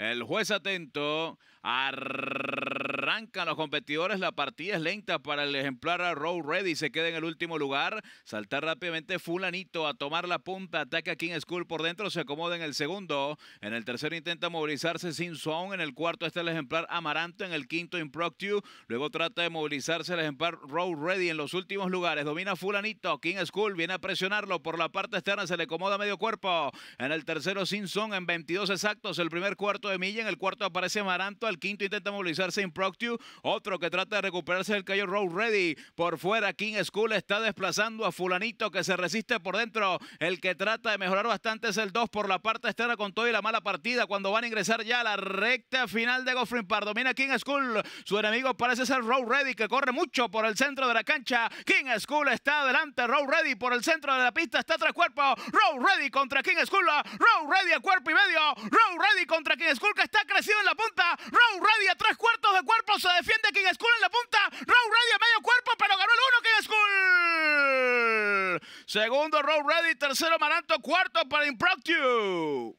El juez atento. Arrancan los competidores. La partida es lenta para el ejemplar a Row Ready. Se queda en el último lugar. ...salta rápidamente Fulanito a tomar la punta. Ataca King School por dentro. Se acomoda en el segundo. En el tercero intenta movilizarse Sin son En el cuarto está el ejemplar Amaranto. En el quinto Improctu. Luego trata de movilizarse el ejemplar Row Ready en los últimos lugares. Domina Fulanito. King School viene a presionarlo por la parte externa. Se le acomoda medio cuerpo. En el tercero Sin Song en 22 exactos. El primer cuarto de En el cuarto aparece Maranto. Al quinto intenta movilizarse Improctu. Otro que trata de recuperarse el cayó Road Ready. Por fuera, King School está desplazando a Fulanito que se resiste por dentro. El que trata de mejorar bastante es el 2 por la parte externa con todo y la mala partida. Cuando van a ingresar ya a la recta final de Goffrin Park. Domina King School. Su enemigo parece ser row Ready que corre mucho por el centro de la cancha. King School está adelante. row Ready por el centro de la pista. Está tras cuerpo. Road Ready contra King School. Road Ready a cuerpo y medio. Ready contra quien Skull que está crecido en la punta. Row Ready a tres cuartos de cuerpo. Se defiende King Skull en la punta. Row Ready a medio cuerpo, pero ganó el uno King school Segundo Row Ready, tercero Maranto, cuarto para Impromptu.